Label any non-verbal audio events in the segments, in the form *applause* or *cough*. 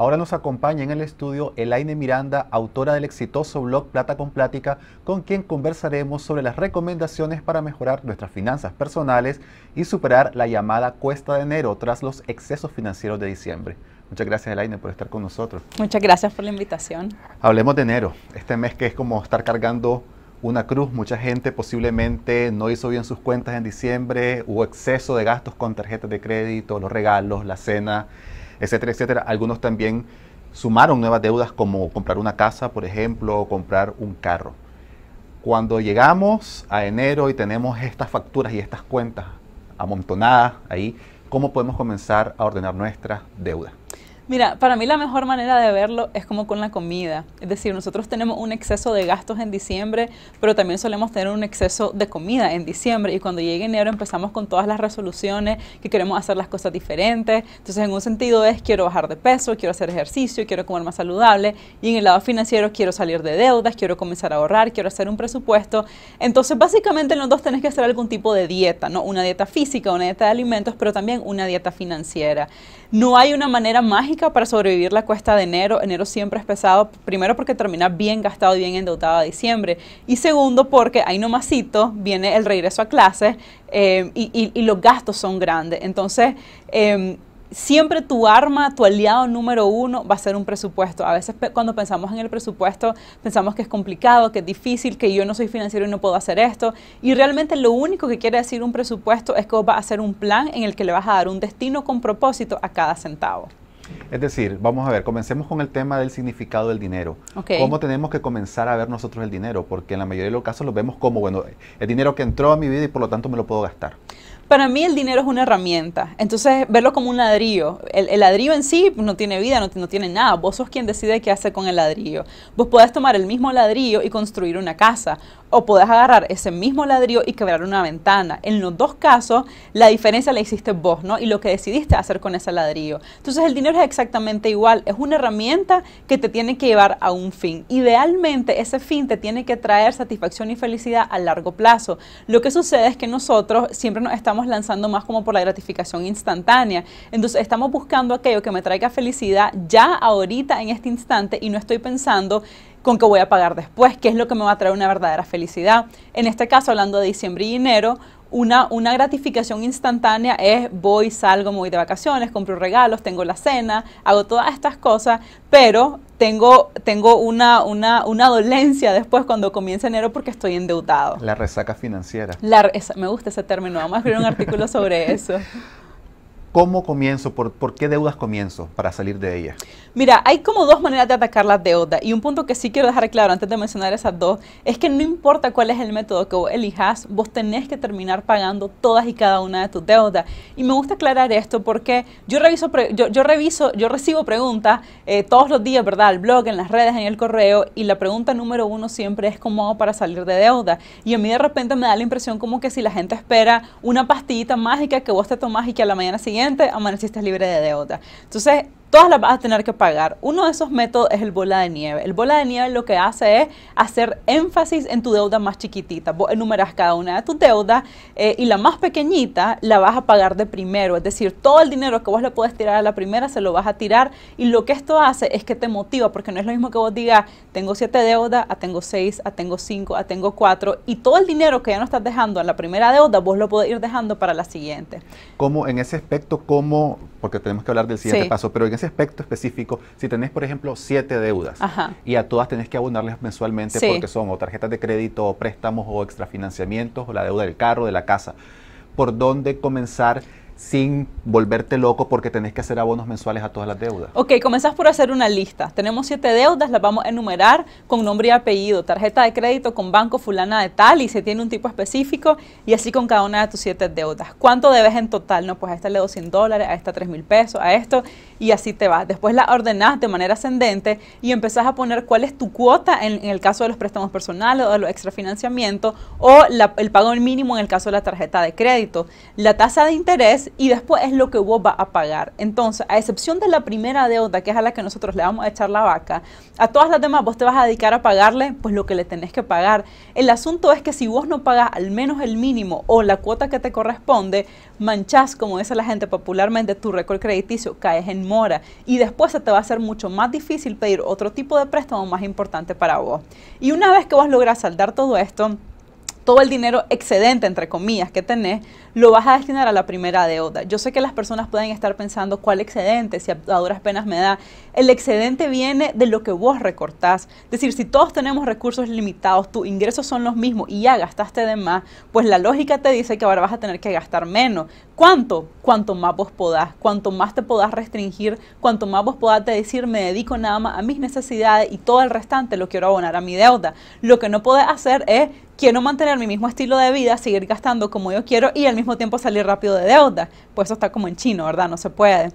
Ahora nos acompaña en el estudio Elaine Miranda, autora del exitoso blog Plata con Plática, con quien conversaremos sobre las recomendaciones para mejorar nuestras finanzas personales y superar la llamada cuesta de enero tras los excesos financieros de diciembre. Muchas gracias, Elaine, por estar con nosotros. Muchas gracias por la invitación. Hablemos de enero, este mes que es como estar cargando una cruz. Mucha gente posiblemente no hizo bien sus cuentas en diciembre, hubo exceso de gastos con tarjetas de crédito, los regalos, la cena etcétera, etcétera. Algunos también sumaron nuevas deudas como comprar una casa, por ejemplo, o comprar un carro. Cuando llegamos a enero y tenemos estas facturas y estas cuentas amontonadas ahí, ¿cómo podemos comenzar a ordenar nuestra deuda? Mira, para mí la mejor manera de verlo es como con la comida. Es decir, nosotros tenemos un exceso de gastos en diciembre, pero también solemos tener un exceso de comida en diciembre. Y cuando llegue enero empezamos con todas las resoluciones que queremos hacer las cosas diferentes. Entonces, en un sentido es quiero bajar de peso, quiero hacer ejercicio, quiero comer más saludable. Y en el lado financiero quiero salir de deudas, quiero comenzar a ahorrar, quiero hacer un presupuesto. Entonces, básicamente en los dos tenés que hacer algún tipo de dieta, ¿no? Una dieta física, una dieta de alimentos, pero también una dieta financiera. No hay una manera mágica para sobrevivir la cuesta de enero. Enero siempre es pesado, primero porque termina bien gastado y bien endeudado a diciembre. Y segundo porque ahí nomasito viene el regreso a clases eh, y, los gastos son grandes. Entonces, em, siempre tu arma, tu aliado número uno va a ser un presupuesto. A veces cuando pensamos en el presupuesto, pensamos que es complicado, que es difícil, que yo no soy financiero y no puedo hacer esto. Y realmente lo único que quiere decir un presupuesto es que va vas a hacer un plan en el que le vas a dar un destino con propósito a cada centavo. Es decir, vamos a ver, comencemos con el tema del significado del dinero. ¿Cómo tenemos que comenzar a ver nosotros el dinero? Porque en la mayoría de los casos lo vemos como, bueno, el dinero que entró a mi vida y por lo tanto me lo puedo gastar. Para mí el dinero es una herramienta, entonces verlo como un ladrillo. El, ladrillo en sí no tiene vida, no, no, tiene nada. Vos sos quien decide qué hacer con el ladrillo. Vos podés tomar el mismo ladrillo y construir una casa, o puedes agarrar ese mismo ladrillo y quebrar una ventana. En los dos casos, la diferencia la hiciste vos, ¿no? Y lo que decidiste hacer con ese ladrillo. Entonces, el dinero es exactamente igual. Es una herramienta que te tiene que llevar a un fin. Idealmente, ese fin te tiene que traer satisfacción y felicidad a largo plazo. Lo que sucede es que nosotros siempre nos estamos lanzando más como por la gratificación instantánea. Entonces, estamos buscando aquello que me traiga felicidad ya ahorita, en este instante, y no estoy pensando con qué voy a pagar después, qué es lo que me va a traer una verdadera felicidad. En este caso, hablando de diciembre y enero, una, una, gratificación instantánea es voy, salgo, me voy de vacaciones, compro regalos, tengo la cena, hago todas estas cosas, pero tengo, tengo una, una, dolencia después cuando comienza enero porque estoy endeudado. La resaca financiera. me gusta ese término, vamos a escribir un artículo sobre eso. *laughs* ¿Cómo comienzo? ¿Por, ¿Por, qué deudas comienzo para salir de ellas? Mira, hay como dos maneras de atacar las deudas y un punto que sí quiero dejar claro antes de mencionar esas dos es que no importa cuál es el método que vos elijas, vos tenés que terminar pagando todas y cada una de tus deudas. Y me gusta aclarar esto porque yo reviso, yo, yo reviso, yo recibo preguntas eh, todos los días, ¿verdad? Al blog, en las redes, en el correo y la pregunta número uno siempre es cómo hago para salir de deuda. Y a mí de repente me da la impresión como que si la gente espera una pastillita mágica que vos te tomás y que a la mañana siguiente siguiente amaneciste libre de deuda. Entonces, todas las vas a tener que pagar. Uno de esos métodos es el bola de nieve. El bola de nieve lo que hace es hacer énfasis en tu deuda más chiquitita. Vos enumeras cada una de tus deudas eh, y la más pequeñita la vas a pagar de primero. Es decir, todo el dinero que vos le puedes tirar a la primera se lo vas a tirar y lo que esto hace es que te motiva porque no es lo mismo que vos digas, tengo siete deudas, a tengo seis, a tengo cinco, a tengo cuatro y todo el dinero que ya no estás dejando a la primera deuda, vos lo puedes ir dejando para la siguiente. Como en ese aspecto, cómo porque tenemos que hablar del siguiente paso, pero en ese aspecto específico, si tenés, por ejemplo, siete deudas y a todas tenés que abonarles mensualmente porque son o tarjetas de crédito, o préstamos, o extrafinanciamientos, o la deuda del carro, de la casa, ¿por dónde comenzar? sin volverte loco porque tenés que hacer abonos mensuales a todas las deudas. Ok, comenzás por hacer una lista. Tenemos siete deudas, las vamos a enumerar con nombre y apellido, tarjeta de crédito con banco fulana de tal y se tiene un tipo específico y así con cada una de tus siete deudas. ¿Cuánto debes en total? No, pues a esta le doy 100 dólares, a esta 3 mil pesos, a esto y así te vas. Después la ordenás de manera ascendente y empezás a poner cuál es tu cuota en, el caso de los préstamos personales o de los extrafinanciamientos o el pago mínimo en el caso de la tarjeta de crédito, la tasa de interés y después es lo que vos vas a pagar. Entonces, a excepción de la primera deuda, que es a la que nosotros le vamos a echar la vaca, a todas las demás vos te vas a dedicar a pagarle pues lo que le tenés que pagar. El asunto es que si vos no pagas al menos el mínimo o la cuota que te corresponde, manchás, como dice la gente popularmente, tu récord crediticio, caes en mora y después se te va a hacer mucho más difícil pedir otro tipo de préstamo más importante para vos. Y una vez que vos lográs saldar todo esto, todo el dinero excedente, entre comillas, que tenés, lo vas a destinar a la primera deuda. Yo sé que las personas pueden estar pensando cuál excedente, si a, duras penas me da. El excedente viene de lo que vos recortás. Es decir, si todos tenemos recursos limitados, tus ingresos son los mismos y ya gastaste de más, pues la lógica te dice que ahora vas a tener que gastar menos. ¿Cuánto? Cuanto más vos podás, cuanto más te podás restringir, cuanto más vos podás te decir me dedico nada más a mis necesidades y todo el restante lo quiero abonar a mi deuda. Lo que no podés hacer es quiero mantener mi mismo estilo de vida, seguir gastando como yo quiero y el mismo tiempo salir rápido de deuda. Pues eso está como en chino, ¿verdad? No se puede.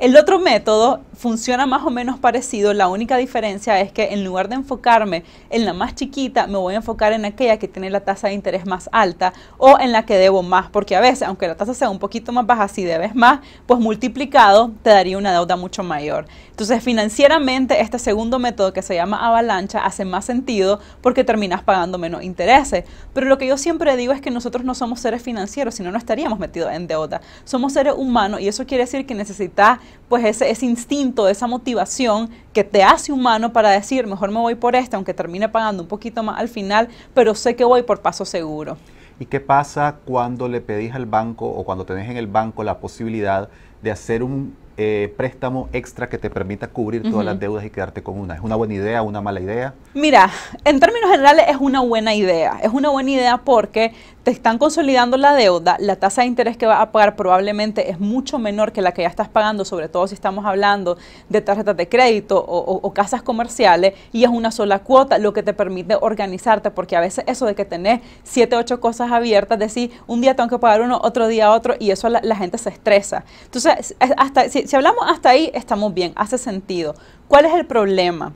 El otro método funciona más o menos parecido, la única diferencia es que en lugar de enfocarme en la más chiquita, me voy a enfocar en aquella que tiene la tasa de interés más alta o en la que debo más, porque a veces, aunque la tasa sea un poquito más baja, si debes más, pues multiplicado te daría una deuda mucho mayor. Entonces, financieramente, este segundo método que se llama avalancha hace más sentido porque terminas pagando menos intereses. Pero lo que yo siempre digo es que nosotros no somos seres financieros, sino no estaríamos metidos en deuda. Somos seres humanos y eso quiere decir que necesitas pues ese, instinto, esa motivación que te hace humano para decir, mejor me voy por este aunque termine pagando un poquito más al final, pero sé que voy por paso seguro. ¿Y qué pasa cuando le pedís al banco o cuando tenés en el banco la posibilidad de hacer un eh, préstamo extra que te permita cubrir todas las deudas y quedarte con una. ¿Es una buena idea, o una mala idea? Mira, en términos generales es una buena idea. Es una buena idea porque te están consolidando la deuda, la tasa de interés que vas a pagar probablemente es mucho menor que la que ya estás pagando, sobre todo si estamos hablando de tarjetas de crédito o, casas comerciales, y es una sola cuota lo que te permite organizarte, porque a veces eso de que tenés siete, ocho cosas abiertas, decir, un día tengo que pagar uno, otro día otro, y eso la, la gente se estresa. Entonces, hasta si, si hablamos hasta ahí, estamos bien, hace sentido. ¿Cuál es el problema?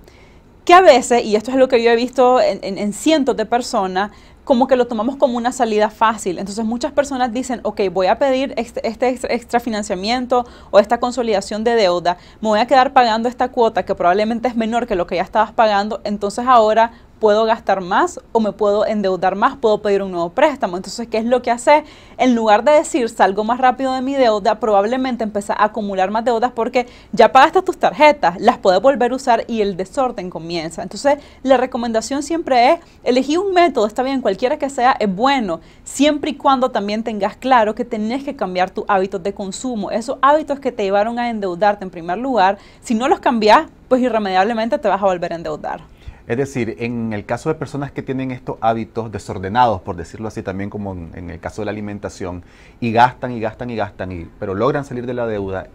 Que a veces, y esto es lo que yo he visto en, cientos de personas, como que lo tomamos como una salida fácil. Entonces muchas personas dicen, ok, voy a pedir este, este extra, financiamiento o esta consolidación de deuda, me voy a quedar pagando esta cuota que probablemente es menor que lo que ya estabas pagando, entonces ahora puedo gastar más o me puedo endeudar más, puedo pedir un nuevo préstamo. Entonces, ¿qué es lo que hace? En lugar de decir salgo más rápido de mi deuda, probablemente empieza a acumular más deudas porque ya pagaste tus tarjetas, las puedes volver a usar y el desorden comienza. Entonces, la recomendación siempre es elegir un método, está bien, cualquiera que sea, es bueno, siempre y cuando también tengas claro que tenés que cambiar tus hábitos de consumo, esos hábitos que te llevaron a endeudarte en primer lugar, si no los cambias, pues irremediablemente te vas a volver a endeudar. Es decir, en el caso de personas que tienen estos hábitos desordenados, por decirlo así, también como en, el caso de la alimentación, y gastan y gastan y gastan, y, pero logran salir de la deuda,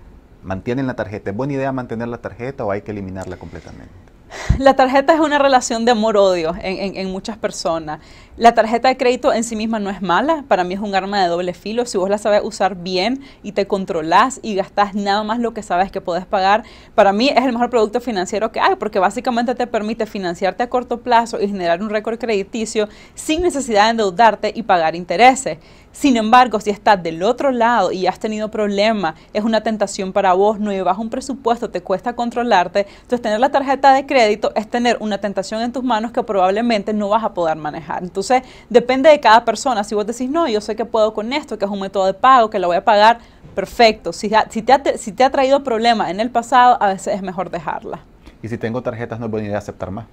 mantienen la tarjeta. ¿Es buena idea mantener la tarjeta o hay que eliminarla completamente? *laughs* La tarjeta es una relación de amor-odio en, muchas personas. La tarjeta de crédito en sí misma no es mala, para mí es un arma de doble filo. Si vos la sabes usar bien y te controlás y gastás nada más lo que sabes que podés pagar, para mí es el mejor producto financiero que hay, porque básicamente te permite financiarte a corto plazo y generar un récord crediticio sin necesidad de endeudarte y pagar intereses. Sin embargo, si estás del otro lado y has tenido problemas, es una tentación para vos, no llevas un presupuesto, te cuesta controlarte, entonces tener la tarjeta de crédito es tener una tentación en tus manos que probablemente no vas a poder manejar. Entonces, depende de cada persona. Si vos decís, no, yo sé que puedo con esto, que es un método de pago, que lo voy a pagar, perfecto. Si, te, ha, si te ha traído problemas en el pasado, a veces es mejor dejarla. Y si tengo tarjetas, no es buena idea aceptar más.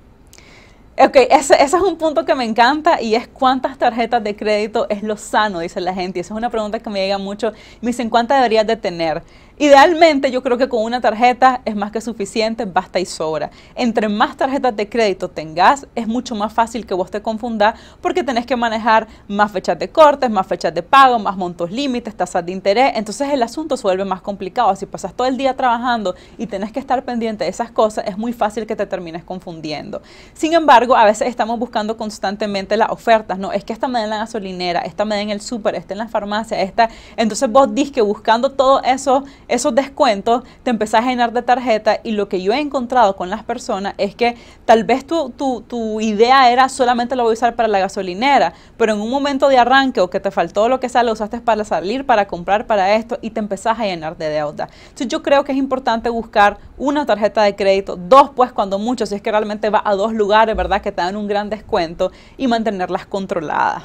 Ok, ese, es un punto que me encanta y es cuántas tarjetas de crédito es lo sano, dice la gente. Y esa es una pregunta que me llega mucho. Me dicen, ¿cuántas deberías de tener? Idealmente yo creo que con una tarjeta es más que suficiente, basta y sobra. Entre más tarjetas de crédito tengas, es mucho más fácil que vos te confundas porque tenés que manejar más fechas de cortes, más fechas de pago, más montos límites, tasas de interés. Entonces el asunto se vuelve más complicado. Si pasas todo el día trabajando y tenés que estar pendiente de esas cosas, es muy fácil que te termines confundiendo. Sin embargo, a veces estamos buscando constantemente las ofertas, ¿no? Es que esta me da en la gasolinera, esta me da en el súper, esta en la farmacia, esta. Entonces vos dis que buscando todo eso esos descuentos, te empezás a llenar de tarjeta y lo que yo he encontrado con las personas es que tal vez tu, tu, tu idea era solamente lo voy a usar para la gasolinera, pero en un momento de arranque o que te faltó lo que sea, lo usaste para salir, para comprar, para esto y te empezás a llenar de deuda. Entonces yo creo que es importante buscar una tarjeta de crédito, dos pues cuando mucho, si es que realmente va a dos lugares, ¿verdad? Que te dan un gran descuento y mantenerlas controladas.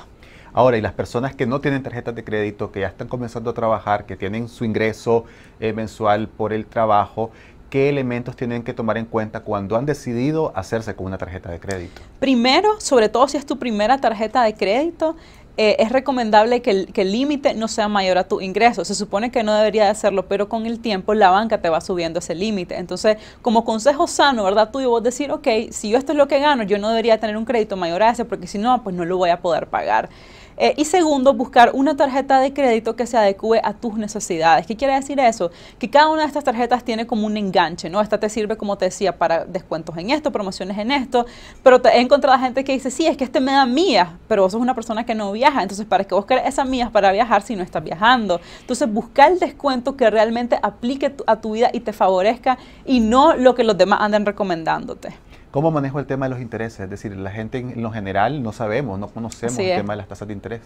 Ahora, y las personas que no tienen tarjetas de crédito, que ya están comenzando a trabajar, que tienen su ingreso eh, mensual por el trabajo, ¿qué elementos tienen que tomar en cuenta cuando han decidido hacerse con una tarjeta de crédito? Primero, sobre todo si es tu primera tarjeta de crédito, eh, es recomendable que el, límite no sea mayor a tu ingreso. Se supone que no debería de hacerlo, pero con el tiempo la banca te va subiendo ese límite. Entonces, como consejo sano, ¿verdad? Tú y vos decir, ok, si yo esto es lo que gano, yo no debería tener un crédito mayor a ese, porque si no, pues no lo voy a poder pagar. Eh, y segundo, buscar una tarjeta de crédito que se adecue a tus necesidades. ¿Qué quiere decir eso? Que cada una de estas tarjetas tiene como un enganche, ¿no? Esta te sirve, como te decía, para descuentos en esto, promociones en esto, pero te, he encontrado gente que dice, sí, es que este me da mías, pero vos sos una persona que no viaja, entonces ¿para qué buscar esas mías para viajar si no estás viajando? Entonces buscar el descuento que realmente aplique a tu vida y te favorezca y no lo que los demás andan recomendándote. ¿Cómo manejo el tema de los intereses? Es decir, la gente en lo general no sabemos, no conocemos el tema de las tasas de interés.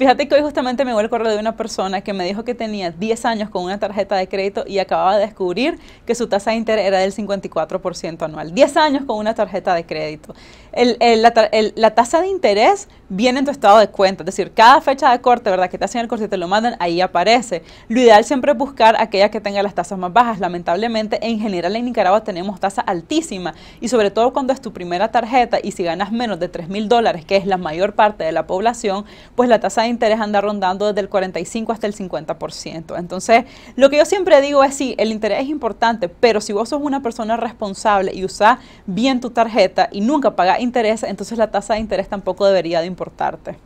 Fíjate que hoy justamente me llegó el correo de una persona que me dijo que tenía 10 años con una tarjeta de crédito y acababa de descubrir que su tasa de interés era del 54% anual. 10 años con una tarjeta de crédito. la, tasa de interés viene en tu estado de cuenta, es decir, cada fecha de corte, ¿verdad? Que te hacen el corte y te lo mandan, ahí aparece. Lo ideal siempre es buscar aquella que tenga las tasas más bajas. Lamentablemente, en general en Nicaragua tenemos tasa altísima y sobre todo cuando es tu primera tarjeta y si ganas menos de 3 mil dólares, que es la mayor parte de la población, pues la tasa de interés anda rondando desde el 45 hasta el 50%. Entonces, lo que yo siempre digo es, sí, el interés es importante, pero si vos sos una persona responsable y usás bien tu tarjeta y nunca pagas interés, entonces la tasa de interés tampoco debería de importarte.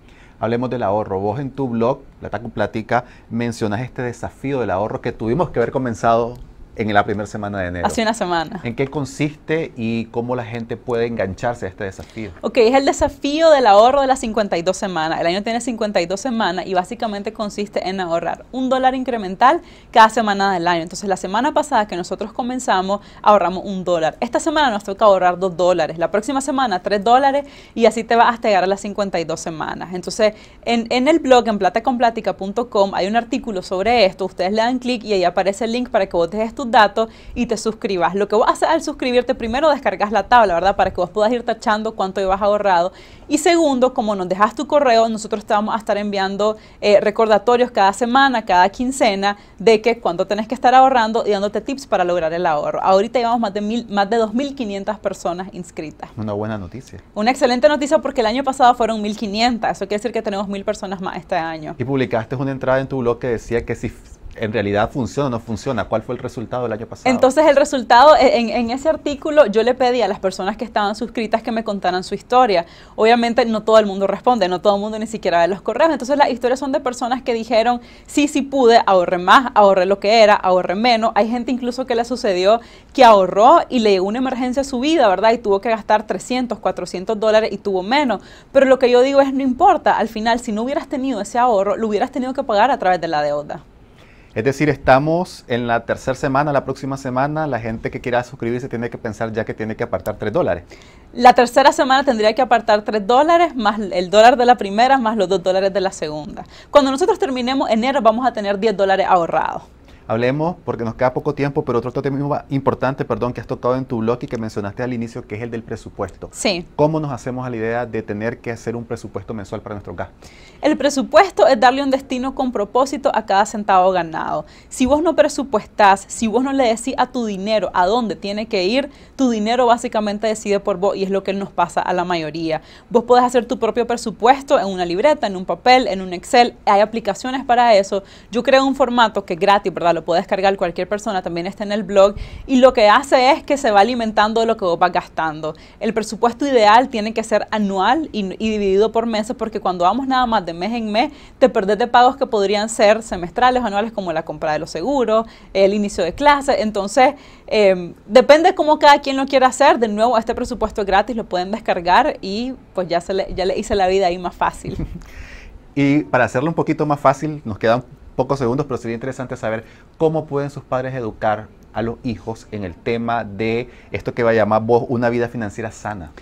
Hablemos del ahorro. Vos en tu blog, La Taco Platica, mencionas este desafío del ahorro que tuvimos que haber comenzado en la primera semana de enero. Hace una semana. ¿En qué consiste y cómo la gente puede engancharse a este desafío? Ok, es el desafío del ahorro de las 52 semanas. El año tiene 52 semanas y básicamente consiste en ahorrar un dólar incremental cada semana del año. Entonces, la semana pasada que nosotros comenzamos, ahorramos un dólar. Esta semana nos toca ahorrar dos dólares. La próxima semana, tres dólares y así te vas a llegar a las 52 semanas. Entonces, en, el blog, en platacomplática.com, hay un artículo sobre esto. Ustedes le dan clic y ahí aparece el link para que votes esto datos y te suscribas. Lo que vos haces al suscribirte, primero descargas la tabla, ¿verdad? Para que vos puedas ir tachando cuánto ibas ahorrado. Y segundo, como nos dejas tu correo, nosotros te vamos a estar enviando eh, recordatorios cada semana, cada quincena, de que cuánto tenés que estar ahorrando y dándote tips para lograr el ahorro. Ahorita llevamos más de, mil, más de 2.500 personas inscritas. Una buena noticia. Una excelente noticia porque el año pasado fueron 1.500. Eso quiere decir que tenemos 1.000 personas más este año. Y publicaste una entrada en tu blog que decía que si en realidad funciona o no funciona. ¿Cuál fue el resultado del año pasado? Entonces el resultado, e, en, ese artículo yo le pedí a las personas que estaban suscritas que me contaran su historia. Obviamente no todo el mundo responde, no todo el mundo ni siquiera ve los correos. Entonces las historias son de personas que dijeron, sí, sí pude, ahorré más, ahorré lo que era, ahorré menos. Hay gente incluso que le sucedió que ahorró y le llegó una emergencia a su vida, ¿verdad? Y tuvo que gastar 300, 400 dólares y tuvo menos. Pero lo que yo digo es, no importa, al final si no hubieras tenido ese ahorro, lo hubieras tenido que pagar a través de la deuda. Es decir, estamos en la tercera semana, la próxima semana, la gente que quiera suscribirse tiene que pensar ya que tiene que apartar 3 dólares. La tercera semana tendría que apartar 3 dólares más el dólar de la primera más los 2 dólares de la segunda. Cuando nosotros terminemos enero vamos a tener 10 dólares ahorrados. Hablemos, porque nos queda poco tiempo, pero otro, tema importante, perdón, que has tocado en tu blog y que mencionaste al inicio, que es el del presupuesto. Sí. ¿Cómo nos hacemos a la idea de tener que hacer un presupuesto mensual para nuestro gastos? El presupuesto es darle un destino con propósito a cada centavo ganado. Si vos no presupuestás, si vos no le decís a tu dinero a dónde tiene que ir, tu dinero básicamente decide por vos y es lo que nos pasa a la mayoría. Vos podés hacer tu propio presupuesto en una libreta, en un papel, en un Excel. Hay aplicaciones para eso. Yo creo un formato que es gratis, ¿verdad? lo puede descargar cualquier persona, también está en el blog y lo que hace es que se va alimentando de lo que vos vas gastando. El presupuesto ideal tiene que ser anual y, dividido por meses porque cuando vamos nada más de mes en mes te perdés de pagos que podrían ser semestrales o anuales como la compra de los seguros, el inicio de clase, entonces em, depende cómo cada quien lo quiera hacer, de nuevo este presupuesto es gratis, lo pueden descargar y pues ya, se le, ya le hice la vida ahí más fácil. *laughs* Y para hacerlo un poquito más fácil, nos quedan pocos segundos, pero sería interesante saber cómo pueden sus padres educar a los hijos en el tema de esto que va a llamar vos una vida financiera sana.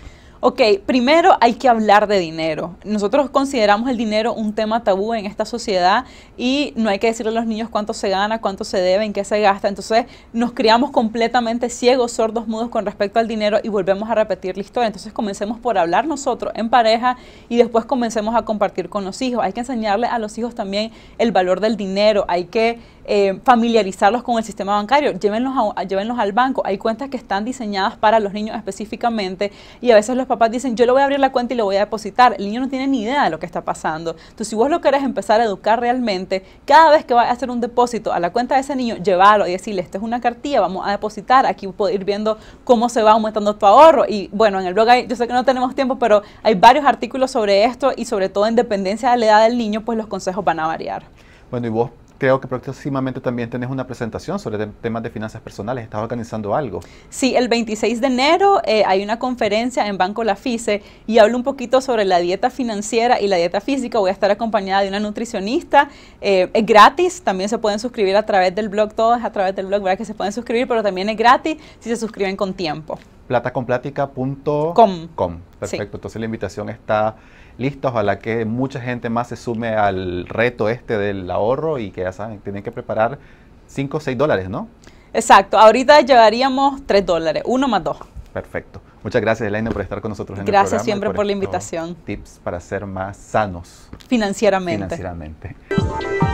Ok, primero hay que hablar de dinero. Nosotros consideramos el dinero un tema tabú en esta sociedad y no hay que decirle a los niños cuánto se gana, cuánto se debe, en qué se gasta. Entonces nos criamos completamente ciegos, sordos, mudos con respecto al dinero y volvemos a repetir la historia. Entonces comencemos por hablar nosotros en pareja y después comencemos a compartir con los hijos. Hay que enseñarle a los hijos también el valor del dinero. Hay que eh, familiarizarlos con el sistema bancario, llévenlos, al banco. Hay cuentas que están diseñadas para los niños específicamente y a veces los papás dicen, yo le voy a abrir la cuenta y le voy a depositar. El niño no tiene ni idea de lo que está pasando. Entonces, si vos lo querés empezar a educar realmente, cada vez que vas a hacer un depósito a la cuenta de ese niño, llévalo y decirle, esta es una cartilla, vamos a depositar, aquí puedo ir viendo cómo se va aumentando tu ahorro. Y bueno, en el blog hay, yo sé que no tenemos tiempo, pero hay varios artículos sobre esto y sobre todo en dependencia de la edad del niño, pues los consejos van a variar. Bueno, y vos creo que próximamente también tenés una presentación sobre temas de finanzas personales. ¿Estás organizando algo? Sí, el 26 de enero eh, hay una conferencia en Banco La FICE y hablo un poquito sobre la dieta financiera y la dieta física. Voy a estar acompañada de una nutricionista. Eh, es gratis, también se pueden suscribir a través del blog, todo es a través del blog, ¿verdad? Que se pueden suscribir, pero también es gratis si se suscriben con tiempo. Platacomplática.com, Perfecto, entonces la invitación está a la que mucha gente más se sume al reto este del ahorro y que ya saben, tienen que preparar 5 o 6 dólares, ¿no? Exacto, ahorita llevaríamos 3 dólares, uno más dos. Perfecto. Muchas gracias, Elena, por estar con nosotros en gracias el programa. Gracias siempre por, la invitación. Tips para ser más sanos. Financieramente. Financieramente.